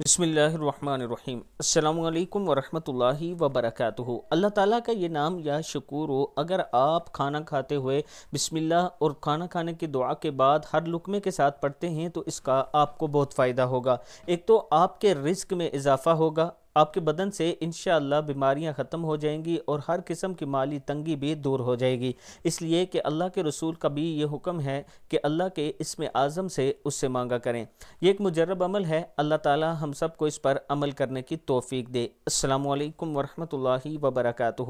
बसमीम् अल्लाम वरहमतुल्लाहि वबरकातुहु अल्लाह ताला का ये नाम या शकूर हो अगर आप खाना खाते हुए बिस्मिल्लाह और खाना खाने की दुआ के बाद हर लुकमे के साथ पढ़ते हैं तो इसका आपको बहुत फ़ायदा होगा एक तो आपके रिस्क में इजाफ़ा होगा आपके बदन से इन बीमारियां ख़त्म हो जाएंगी और हर किस्म की माली तंगी भी दूर हो जाएगी इसलिए कि अल्लाह के रसूल का भी ये हुक्म है कि अल्लाह के इसमें आज़म से उससे मांगा करें यह एक मुजरब अमल है अल्लाह ताला हम सबको इस पर अमल करने की तोफ़ी दे अल्लाम वरहमल वर्का